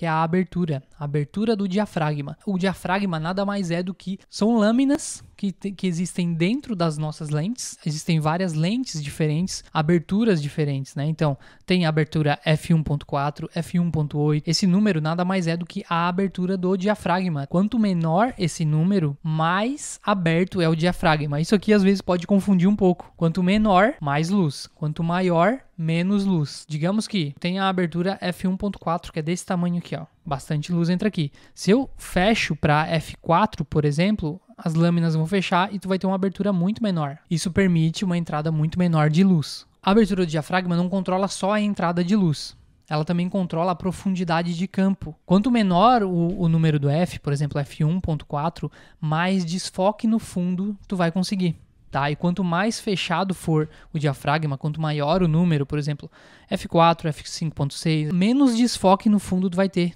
que é a abertura abertura do diafragma. O diafragma nada mais é do que são lâminas que, que existem dentro das nossas lentes. Existem várias lentes diferentes, aberturas diferentes, né? Então, tem a abertura f1.4, f1.8. Esse número nada mais é do que a abertura do diafragma. Quanto menor esse número, mais aberto é o diafragma. Isso aqui às vezes pode confundir um pouco. Quanto menor, mais luz. Quanto maior, menos luz. Digamos que tem a abertura f1.4, que é desse tamanho aqui, ó. Bastante luz entra aqui. Se eu fecho para F4, por exemplo, as lâminas vão fechar e tu vai ter uma abertura muito menor. Isso permite uma entrada muito menor de luz. A abertura do diafragma não controla só a entrada de luz, ela também controla a profundidade de campo. Quanto menor o, o número do F, por exemplo, F1.4, mais desfoque no fundo tu vai conseguir. Tá? E quanto mais fechado for o diafragma, quanto maior o número, por exemplo, F4, F5.6, menos desfoque no fundo tu vai ter.